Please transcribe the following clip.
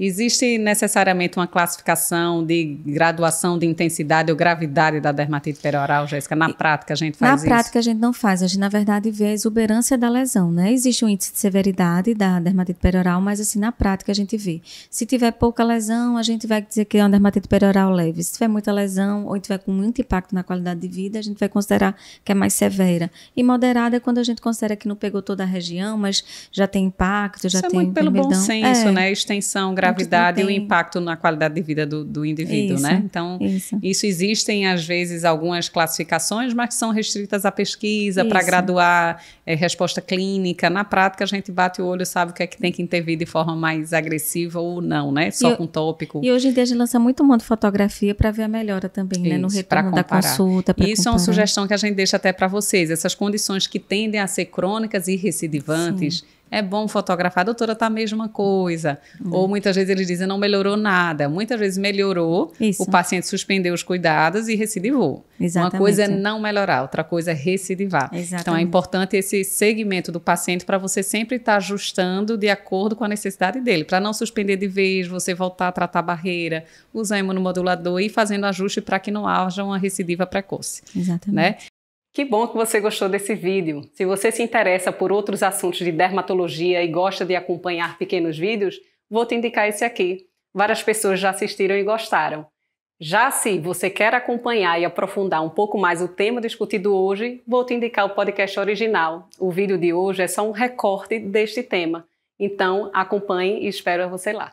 Existe necessariamente uma classificação de graduação de intensidade ou gravidade da dermatite perioral, Jéssica? Na prática a gente faz na isso? Na prática a gente não faz. A gente, na verdade, vê a exuberância da lesão, né? Existe um índice de severidade da dermatite perioral, mas assim, na prática a gente vê. Se tiver pouca lesão, a gente vai dizer que é uma dermatite perioral leve. Se tiver muita lesão ou tiver com muito impacto na qualidade de vida, a gente vai considerar que é mais severa. E moderada é quando a gente considera que não pegou toda a região, mas já tem impacto, já isso é tem... é muito pelo bom senso, é. né? Extensão, gravidade e o impacto na qualidade de vida do, do indivíduo, né? isso, né? Então, isso. isso. existem, às vezes, algumas classificações, mas que são restritas à pesquisa, para graduar é, resposta clínica. Na prática, a gente bate o olho, sabe o que é que tem que intervir de forma mais agressiva ou não, né? Só e, com tópico. E hoje em dia a gente lança muito mundo fotografia para ver a melhora também, isso, né? No retorno da consulta. Isso comparar. é uma sugestão que a gente deixa até para vocês. Essas condições que tendem a ser crônicas e recidivantes. Sim é bom fotografar, doutora, tá a mesma coisa. Uhum. Ou muitas vezes eles dizem, não melhorou nada. Muitas vezes melhorou, Isso. o paciente suspendeu os cuidados e recidivou. Exatamente. Uma coisa é não melhorar, outra coisa é recidivar. Exatamente. Então é importante esse segmento do paciente para você sempre estar tá ajustando de acordo com a necessidade dele, para não suspender de vez, você voltar a tratar a barreira, usar imunomodulador e ir fazendo ajuste para que não haja uma recidiva precoce. Exatamente. Né? Que bom que você gostou desse vídeo. Se você se interessa por outros assuntos de dermatologia e gosta de acompanhar pequenos vídeos, vou te indicar esse aqui. Várias pessoas já assistiram e gostaram. Já se você quer acompanhar e aprofundar um pouco mais o tema discutido hoje, vou te indicar o podcast original. O vídeo de hoje é só um recorte deste tema. Então, acompanhe e espero você lá.